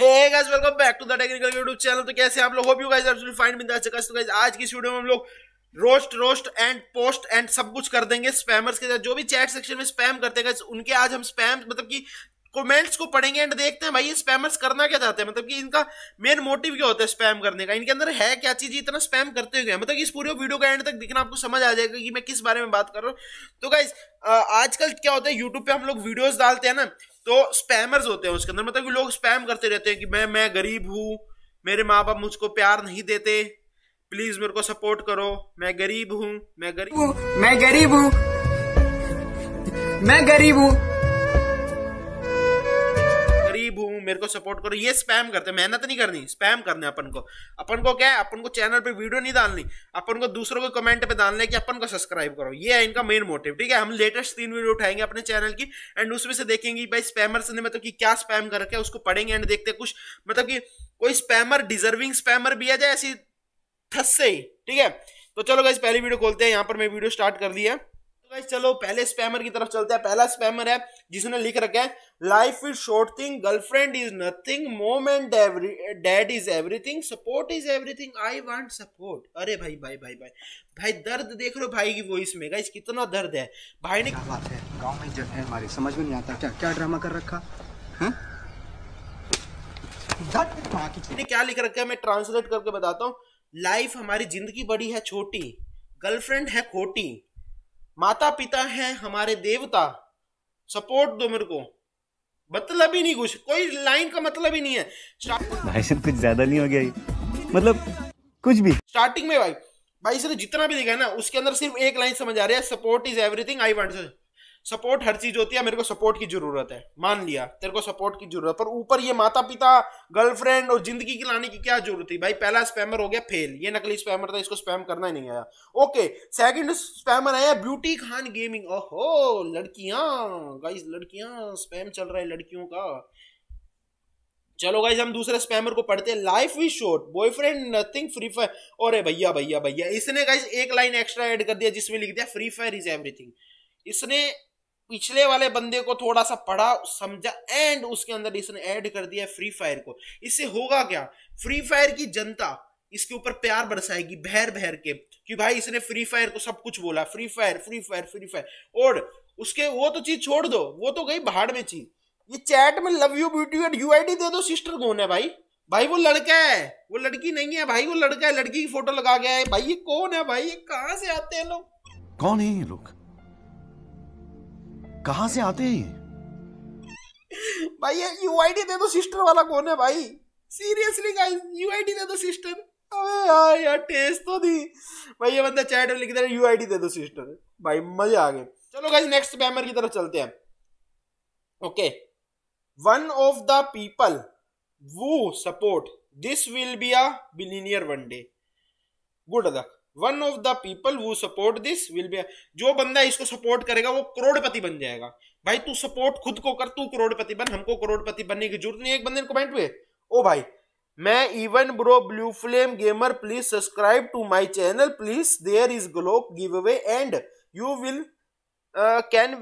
Hey guys welcome back to the technical YouTube channel तो कैसे आप लोग hope you guys absolutely fine बिंदा अच्छा तो गाइस आज की इस वीडियो में हम लोग roast roast and post and सब कुछ कर देंगे स्पैमर्स के साथ जो भी चैट सेक्शन में स्पैम करते हैं उनके आज हम स्पैम मतलब कि कमेंट्स को पढ़ेंगे एंड देखते हैं भाई ये स्पैमर्स करना क्या चाहते हैं मतलब कि इनका मेन मोटिव क्या होता है स्पैम करने का इनके अंदर है क्या चीज इतना स्पैम करते हुए मतलब इस पूरे वीडियो का एंड तक दिखना आपको समझ आ जाएगा कि मैं किस बारे में बात कर रहा हूँ तो गाइज आजकल क्या होता है यूट्यूब पे हम लोग वीडियोज डालते हैं ना तो स्पैमर्स होते हैं उसके अंदर मतलब कि लोग स्पैम करते रहते हैं कि मैं मैं गरीब हूँ मेरे माँ बाप मुझको प्यार नहीं देते प्लीज मेरे को सपोर्ट करो मैं गरीब हूँ मैं गरीब हूँ मैं गरीब हूँ मैं गरीब हूँ मेरे को सपोर्ट करो ये स्पैम करते हैं मेहनत नहीं करनी स्पैम करने अपन को अपन को क्या है अपन को चैनल पे वीडियो नहीं डालनी अपन को दूसरों को कमेंट पे डालना है कि अपन को सब्सक्राइब करो ये है इनका मेन मोटिव ठीक है हम लेटेस्ट तीन वीडियो उठाएंगे अपने चैनल की एंड उसमें से देखेंगे भाई स्पैमर्स ने मतलब कि क्या स्पैम कर रखे उसको पढ़ेंगे एंड देखते कुछ मतलब कि कोई स्पैमर डिजर्विंग स्पैमर भी आ जाए ऐसी थस से ही ठीक है तो चलो गाइस पहली वीडियो खोलते हैं यहाँ पर मैं वीडियो स्टार्ट कर दिया है तो चलो पहले स्पैमर की तरफ चलते हैं पहला स्पैमर है जिसने लिख रखा है life is short thing girlfriend is nothing moment dad is everything support is everything I want support अरे भाई भाई भाई भाई भाई दर्द देख रहे हो भाई की वॉइस में गाइस कितना दर्द है भाई ने क्या बात है गांव में जगह है हमारी समझ में नहीं आता क्या क्या ड्रामा कर रखा हाँ? है तो क्या लिख रखा है मैं ट्रांसलेट करके बताता हूँ लाइफ हमारी जिंदगी बड़ी है छोटी गर्लफ्रेंड है खोटी माता पिता हैं हमारे देवता सपोर्ट दो मेरे को मतलब ही नहीं कुछ कोई लाइन का मतलब ही नहीं है भाई सर कुछ ज्यादा नहीं हो गया मतलब कुछ भी स्टार्टिंग में भाई भाई सर जितना भी लिखा है ना उसके अंदर सिर्फ एक लाइन समझ आ रही है support is everything I want support हर चीज होती है मेरे को सपोर्ट की जरूरत है मान लिया तेरे को सपोर्ट की जरूरत पर ऊपर ये माता पिता गर्लफ्रेंड और जिंदगी की लाने की क्या जरूरत थी भाई पहला स्पैमर हो गया फेल ये नकली स्पैमर था इसको स्पैम करना ही नहीं आया ओके सेकंड स्पैमर आया ब्यूटी खान गेमिंग ओहो लड़कियां गाइस लड़कियां स्पैम चल रहा है लड़कियों का चलो गाइस हम दूसरे स्पैमर को पढ़ते हैं life is short boyfriend nothing free fire और भैया भैया भैया इसने गाइस एक लाइन एक्स्ट्रा ऐड कर दिया जिसमें लिख दिया फ्री फायर इज एवरीथिंग इसने पिछले वाले बंदे को थोड़ा सा पढ़ा समझा एंड उसके अंदर इसने ऐड कर दिया फ्री फायर को इससे होगा क्या फ्री फायर की जनता इसके ऊपर प्यार बरसाएगी बहर बहर के कि भाई इसने फ्री फायर को सब कुछ बोला free fire free fire free fire और उसके वो तो चीज छोड़ दो वो तो गई बाहर में चीज ये चैट में love you beauty and you I दे दो सिस्टर कौन है भाई भाई वो लड़का है वो लड़की नहीं है भाई वो लड़का है लड़की की फोटो लगा गया है भाई ये कौन है भाई ये कहाँ से आते हैं लोग कौन है ये लोग कहाँ से आते हैं भाई ये यूआईडी दे दो सिस्टर वाला कौन है भाई सीरियसली गाइस यूआईडी दे दो सिस्टर अबे यार यार टेस्ट तो दी भाई ये बंदा चैट में लिख दे यूआईडी दे दो सिस्टर भाई मजे आ गए चलो गाइस नेक्स्ट स्पैमर की तरफ चलते हैं okay one of the people who support this will be a billionaire one day good luck one of the people who support this will be जो बंदा इसको सपोर्ट करेगा वो करोड़पति बन जाएगा भाई तू सपोर्ट खुद को कर तू करोड़पति बन हमको करोड़पति बनने की जरूरत नहीं एक बंदे ने कमेंट में ओ भाई मैं even bro blue flame gamer please subscribe to my channel please there is glow give away and you will can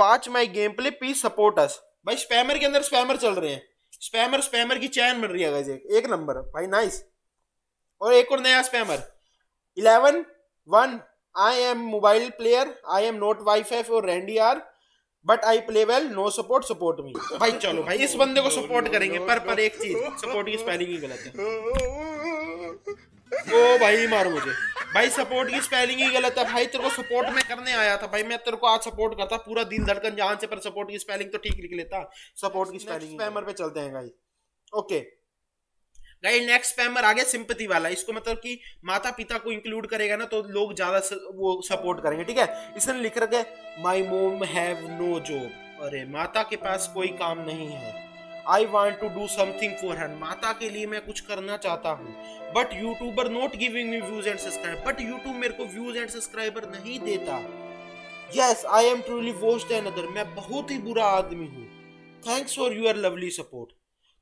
watch my game play please support us भाई स्पैमर के अंदर स्पैमर चल रहे हैं स्पैमर स्पैमर की चैन मिल रही है एक नंबर भाई नाइस और एक और नया spammer eleven one I am mobile player I am not wife F और रेंडी आर but I play well no support support me भाई चलो भाई इस बंदे को सपोर्ट करेंगे पर पर एक चीज सपोर्ट की स्पेलिंग ही गलत है ओ भाई मार मुझे भाई सपोर्ट की स्पेलिंग ही गलत है भाई तेरे को सपोर्ट में करने आया था भाई मैं तेरे को आज सपोर्ट करता पूरा दिन धड़कन जान से पर सपोर्ट की स्पेलिंग तो ठीक लिख लेता सपोर्ट की स्पेलिंग स्पैमर पे चलते हैं भाई ओके गाइड नेक्स्ट स्पैमर आ गया सिंपति वाला इसको मतलब कि माता पिता को इंक्लूड करेगा ना तो लोग ज्यादा वो सपोर्ट करेंगे ठीक है इसने लिख रखे माई मोम हैव नो जॉब अरे माता के पास कोई काम नहीं है I want to do something for her माता के लिए मैं कुछ करना चाहता हूँ but YouTuber not giving me views and subscribe but YouTube मेरे को व्यूज एंड सब्सक्राइबर नहीं देता yes I am truly worst another मैं बहुत ही बुरा आदमी हूँ thanks for your lovely support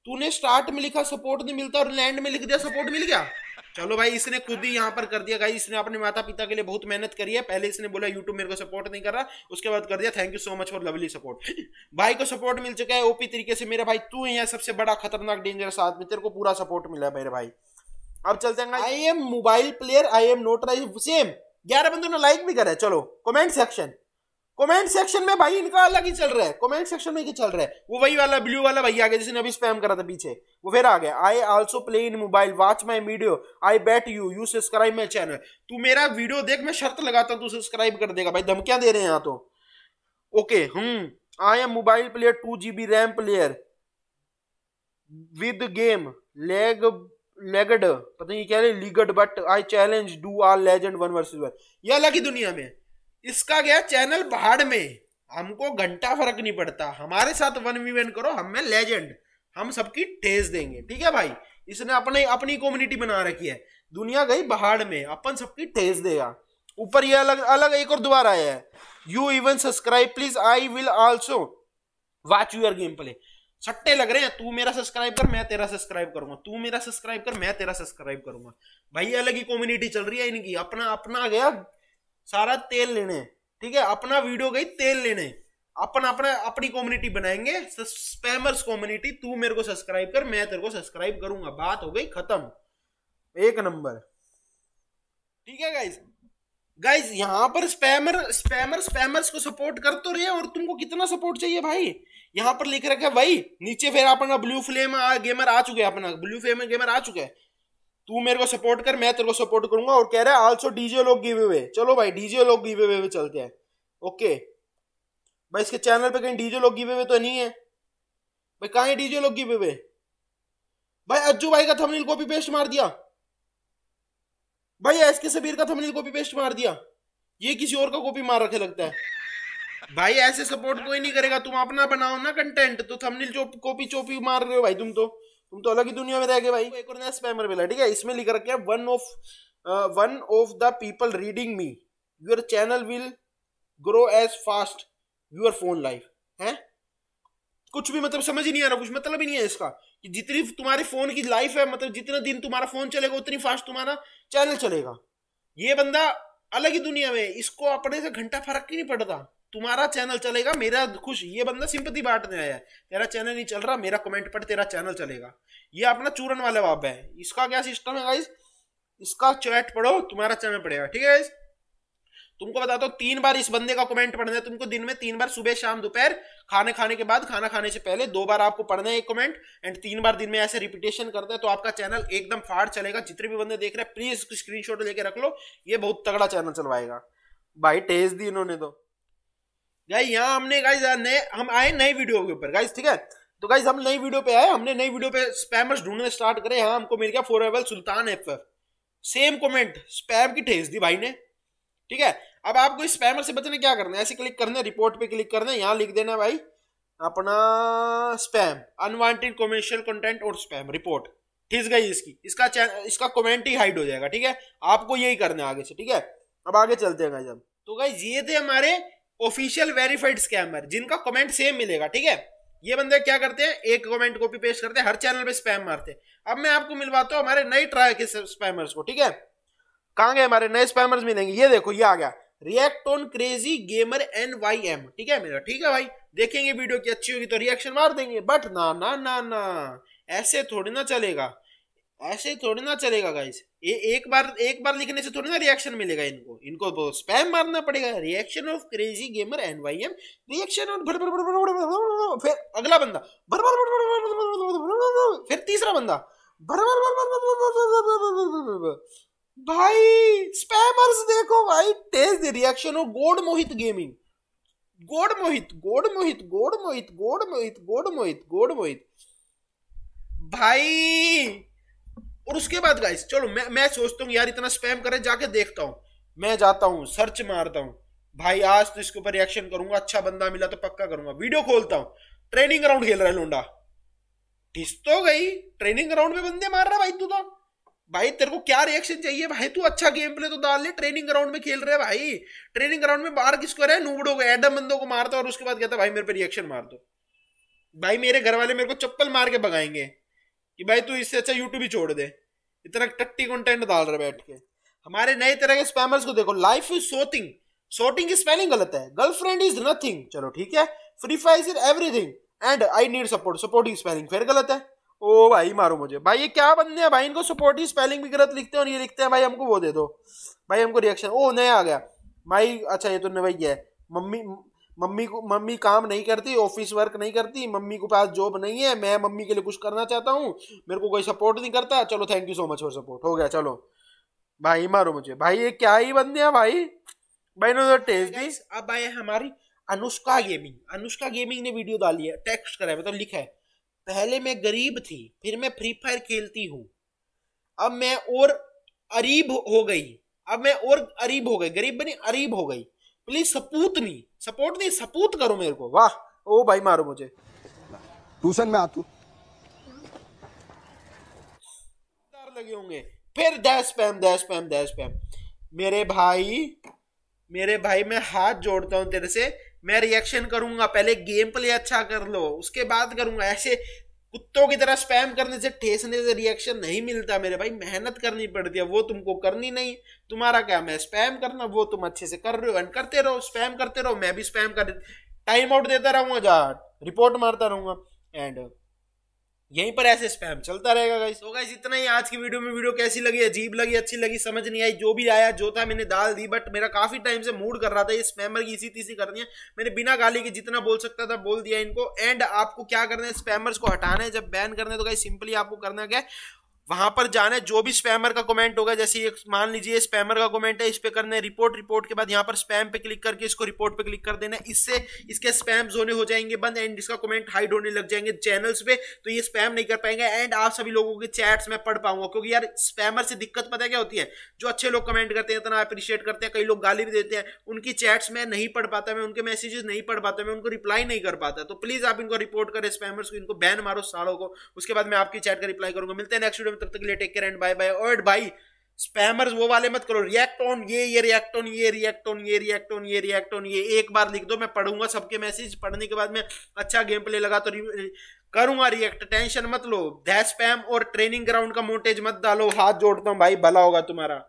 तूने स्टार्ट में लिखा सपोर्ट नहीं मिलता और लैंड में लिख दिया सपोर्ट मिल गया चलो भाई इसने खुद ही यहाँ पर कर दिया गाई इसने अपने माता पिता के लिए बहुत मेहनत करी है पहले इसने बोला यूट्यूब मेरे को सपोर्ट नहीं कर रहा उसके बाद कर दिया thank you so much for lovely support भाई को सपोर्ट मिल चुका है ओपी तरीके से मेरा भाई तू ही है सबसे बड़ा खतरनाक डेंजरस आदमी तेरे को पूरा सपोर्ट मिला है मेरे भाई अब चलते हैं I am mobile player I am not rise same ग्यारह बंदों ने लाइक भी करा है चलो कमेंट सेक्शन कमेंट सेक्शन में भाई इनका अलग ही चल रहा है कमेंट सेक्शन में ही चल रहा है वो वही वाला ब्लू वाला भाई आ गया जिसने अभी स्पैम करा था पीछे वो फिर आ गया I also play in mobile watch my video I bet you you subscribe my channel तू मेरा वीडियो देख मैं शर्त लगाता हूँ तू सब्सक्राइब कर देगा भाई धमकियां दे रहे हैं यहाँ तो ओके हम I am mobile player two G B RAM player with game lag lagged पता नहीं क्या लीगड but I challenge do are legend one versus one ये अलग ही दुनिया में इसका गया चैनल भाड़ में हमको घंटा फर्क नहीं पड़ता हमारे साथ वन वी वन करो हम में लेजेंड हम सबकी ठेस देंगे ठीक है भाई इसने अपने अपनी कम्युनिटी बना रखी है दुनिया गई बाहर में अपन सबकी ठेस देगा ऊपर ये अलग अलग एक और दोबारा आया है you even subscribe please I will also watch your game play सट्टे लग रहे हैं तू मेरा सब्सक्राइब कर मैं तेरा सब्सक्राइब करूंगा तू मेरा सब्सक्राइब कर मैं तेरा सब्सक्राइब करूंगा भाई अलग ही कम्युनिटी चल रही है इनकी अपना अपना गया सारा तेल लेने ठीक है अपना वीडियो गई तेल लेने अपन अपना अपनी कम्युनिटी बनाएंगे स्पैमर्स कम्युनिटी तू मेरे को सब्सक्राइब कर मैं तेरे को सब्सक्राइब करूंगा बात हो गई खत्म एक नंबर ठीक है गाइस गाइस यहां पर स्पैमर स्पैमर स्पैमर्स को सपोर्ट कर तो रहे और तुमको कितना सपोर्ट चाहिए भाई यहां पर लिख रखा है भाई नीचे फिर अपना ब्लू फ्लेम गेमर आ चुके हैं अपना ब्लू फ्लेम गेमर आ चुके हैं तू मेरे को सपोर्ट कर मैं तेरे को सपोर्ट करूंगा और कह रहा है आल्सो डीजे लोग गिव अवे चलो भाई डीजे लोग गिव अवे चलते हैं ओके भाई इसके चैनल पे कहीं डीजे लोग गिव अवे तो नहीं है भाई कहा है डीजे लोग गिव अवे भाई अज्जू भाई का थंबनेल कॉपी पेस्ट मार दिया भाई एस के सबीर का थंबनेल कॉपी पेस्ट मार दिया ये किसी और का कॉपी मार रखे लगता है भाई ऐसे सपोर्ट कोई नहीं करेगा तुम अपना बनाओ ना कंटेंट तो थंबनेल जो कॉपी चोपी मार रहे हो भाई तुम तो तुम तो अलग ही दुनिया में रह गए भाई एक और नया स्पैमर मिला ठीक है इसमें लिख रखे one of one of the people reading me your channel will grow as fast your phone life है कुछ भी मतलब समझ ही नहीं आ रहा कुछ मतलब ही नहीं है इसका कि जितनी तुम्हारे फोन की लाइफ है मतलब जितना दिन तुम्हारा फोन चलेगा उतनी फास्ट तुम्हारा चैनल चलेगा ये बंदा अलग ही दुनिया में इसको अपने से घंटा फर्क ही नहीं पड़ता तुम्हारा चैनल चलेगा मेरा खुश ये बंदा सिंपति बांटने आया है तेरा चैनल नहीं चल रहा मेरा कमेंट पर तेरा चैनल चलेगा ये अपना चूरन वाला बाबा है इसका क्या सिस्टम है गाइस इसका चैट पढ़ो तुम्हारा चैनल पड़ेगा ठीक है गाइस तुमको बताता हूँ तीन बार इस बंदे का कमेंट पढ़ना है तुमको दिन में तीन बार सुबह शाम दोपहर खाने खाने के बाद खाना खाने से पहले दो बार आपको पढ़ना है एक कमेंट एंड तीन बार दिन में ऐसे रिपीटेशन करते हैं तो आपका चैनल एकदम फाड़ चलेगा जितने भी बंदे देख रहे हैं प्लीज स्क्रीनशॉट लेके रख लो ये बहुत तगड़ा चैनल चलवाएगा भाई टेस्ट दी इन्होंने तो गाइज यहाँ हमने गाइज नए हम आए नए वीडियो के ऊपर गाइज ठीक है तो गाइज हम नई वीडियो पे आए हमने नई वीडियो पे स्पैमर्स ढूंढने स्टार्ट करे हाँ हमको मिल गया फोर एवल सुल्तान एफ सेम कमेंट स्पैम की ठेस दी भाई ने ठीक है अब आपको इस स्पैमर से बचने क्या करना है ऐसे क्लिक करना है रिपोर्ट पे क्लिक करना है यहाँ लिख देना भाई अपना स्पैम अनवांटेड कॉमर्शियल कंटेंट और स्पैम रिपोर्ट ठीक गई इसकी इसका इसका कमेंट ही हाइड हो जाएगा ठीक है आपको यही करना है आगे से ठीक है अब आगे चलते हैं गाइज हम तो गाइज ये थे हमारे ऑफिशियल वेरीफाइड स्कैमर जिनका कमेंट सेम मिलेगा ठीक है ये बंदे क्या करते हैं एक कमेंट कॉपी पेश करते हैं हर चैनल पे स्पैम मारते हैं अब मैं आपको मिलवाता हूँ हमारे नए ट्राय के स्पैमर्स को ठीक है कहाँ गए हमारे नए स्पैमर्स मिलेंगे ये देखो ये आ गया react on crazy gamer N Y M ठीक है मेरा ठीक है भाई देखेंगे वीडियो की अच्छी होगी तो रिएक्शन मार देंगे बट ना ना ना ना ऐसे थोड़ी ना चलेगा ऐसे थोड़ी ना चलेगा गाइस ये एक बार एक बार लिखने से थोड़ी ना रिएक्शन मिलेगा इनको इनको स्पैम मारना पड़ेगा reaction of crazy gamer N Y M reaction फिर अगला बंदा फिर तीसरा बंदा भाई स्पैमर्स देखो भाई टेस्ट द रिएक्शन ऑफ गोड मोहित गेमिंग गोड मोहित गोड मोहित गोड मोहित गोड मोहित गोड मोहित गोड मोहित भाई और उसके बाद गाइस चलो मैं मैं सोचता हूँ यार इतना स्पैम करे जाके देखता हूँ मैं जाता हूँ सर्च मारता हूँ भाई आज तो इसके ऊपर रिएक्शन करूंगा अच्छा बंदा मिला तो पक्का करूंगा वीडियो खोलता हूँ ट्रेनिंग ग्राउंड खेल रहा है लोंडा ठीस तो गई ट्रेनिंग ग्राउंड में बंदे मार रहा भाई तू तो भाई तेरे को क्या रिएक्शन चाहिए भाई तू अच्छा गेम प्ले तो डाल ले ट्रेनिंग ग्राउंड में खेल रहे है भाई ट्रेनिंग ग्राउंड में बाहर किसको रहे नूबड़ो को एडम बंदों को मारता और उसके बाद कहता भाई मेरे पे रिएक्शन मार दो भाई मेरे घर वाले मेरे को चप्पल मार के भगाएंगे कि भाई तू इससे अच्छा यूट्यूब ही छोड़ दे इतना टट्टी कंटेंट डाल रहे बैठ के हमारे नए तरह के स्पैमर्स को देखो लाइफ इज सोटिंग सोटिंग की स्पेलिंग गलत है गर्लफ्रेंड इज नथिंग चलो ठीक है free fire is everything and I need support support की स्पेलिंग फिर गलत है ओ भाई मारो मुझे भाई ये क्या बंदे हैं भाई इनको सपोर्ट की स्पेलिंग भी गलत लिखते हैं और ये लिखते हैं भाई हमको वो दे दो भाई हमको रिएक्शन ओ नया आ गया भाई अच्छा ये तो भाई है मम्मी मम्मी को मम्मी काम नहीं करती ऑफिस वर्क नहीं करती मम्मी के पास जॉब नहीं है मैं मम्मी के लिए कुछ करना चाहता हूँ मेरे को कोई सपोर्ट नहीं करता चलो thank you so much for support हो गया चलो भाई मारो मुझे भाई ये क्या ही बंदे हैं भाई भाई ने टेस्ट तो दी अब आए हमारी अनुष्का गेमिंग अनुष्का गेमिंग ने वीडियो डाली है टेक्स्ट करा है मतलब लिखा है पहले मैं गरीब थी फिर मैं फ्री फायर खेलती हूँ अब मैं और अरीब हो गई अब मैं और अरीब हो गई गरीब बनी अरीब हो गई प्लीज सपूत नहीं सपोर्ट नहीं सपूत करो मेरे को वाह ओ भाई मारो मुझे ट्यूशन में आतू लगे होंगे फिर दैश पैम दैश पैम दैश पैम मेरे भाई मेरे भाई मैं हाथ जोड़ता हूँ तेरे से मैं रिएक्शन करूंगा पहले गेम प्ले अच्छा कर लो उसके बाद करूंगा ऐसे कुत्तों की तरह स्पैम करने से ठेसने से रिएक्शन नहीं मिलता मेरे भाई मेहनत करनी पड़ती है वो तुमको करनी नहीं तुम्हारा काम है स्पैम करना वो तुम अच्छे से कर रहे हो एंड करते रहो स्पैम करते रहो मैं भी स्पैम कर टाइम आउट देता रहूंगा जा रिपोर्ट मारता रहूंगा एंड यहीं पर ऐसे स्पैम चलता रहेगा गाइस तो गाइस इतना ही आज की वीडियो में वीडियो कैसी लगी अजीब लगी अच्छी लगी समझ नहीं आई जो भी आया जो था मैंने डाल दी बट मेरा काफी टाइम से मूड कर रहा था ये स्पैमर की इसी तीसरी करनी है मैंने बिना गाली के जितना बोल सकता था बोल दिया इनको एंड आपको क्या करना है स्पैमर्स को हटाना है जब बैन करना है तो गाइस सिंपली आपको करना क्या है वहां पर जाना है जो भी स्पैमर का कमेंट होगा जैसे ये मान लीजिए स्पैमर का कमेंट है इस पे करने रिपोर्ट रिपोर्ट के बाद यहाँ पर स्पैम पे क्लिक करके इसको रिपोर्ट पे क्लिक कर देना है इससे इसके स्पैम जोने हो जाएंगे बंद एंड इसका कमेंट हाइड होने लग जाएंगे चैनल्स पे तो ये स्पैम नहीं कर पाएंगे एंड आप सभी लोगों के चैट्स में पढ़ पाऊंगा क्योंकि यार स्पैमर से दिक्कत पता है क्या होती है जो अच्छे लोग कमेंट करते हैं इतना अप्रिशिएट करते हैं कई लोग गाली भी देते हैं उनकी चैट्स में नहीं पढ़ पाता मैं उनके मैसेजेस नहीं पढ़ पाता मैं उनको रिप्लाई नहीं कर पाता तो प्लीज आप इनको रिपोर्ट करें स्पैमर्स को इनको बैन मारो सालों को उसके बाद मैं आपकी चैट का रिप्लाई करूंगा मिलते हैं नेक्स्ट वीडियो तब तक लिए take care and bye bye और भाई स्पैमर्स वो वाले मत करो रिएक्ट ऑन ये ये रिएक्ट ऑन ये रिएक्ट ऑन ये रिएक्ट ऑन ये रिएक्ट ऑन ये एक बार लिख दो मैं पढ़ूंगा सबके मैसेज पढ़ने के बाद मैं अच्छा गेम प्ले लगा तो करूंगा रिएक्ट टेंशन मत लो दैस स्पैम और ट्रेनिंग ग्राउंड का मोटेज मत डालो हाथ जोड़ता हूँ भाई भला होगा तुम्हारा